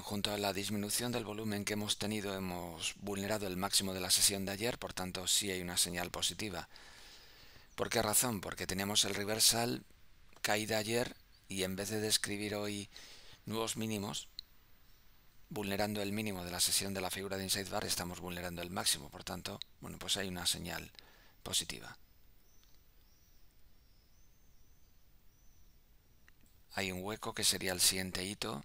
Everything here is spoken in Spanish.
junto a la disminución del volumen que hemos tenido hemos vulnerado el máximo de la sesión de ayer, por tanto sí hay una señal positiva. ¿Por qué razón? Porque teníamos el reversal caída ayer y en vez de describir hoy nuevos mínimos, vulnerando el mínimo de la sesión de la figura de Inside Bar, estamos vulnerando el máximo, por tanto, bueno, pues hay una señal positiva. Hay un hueco que sería el siguiente hito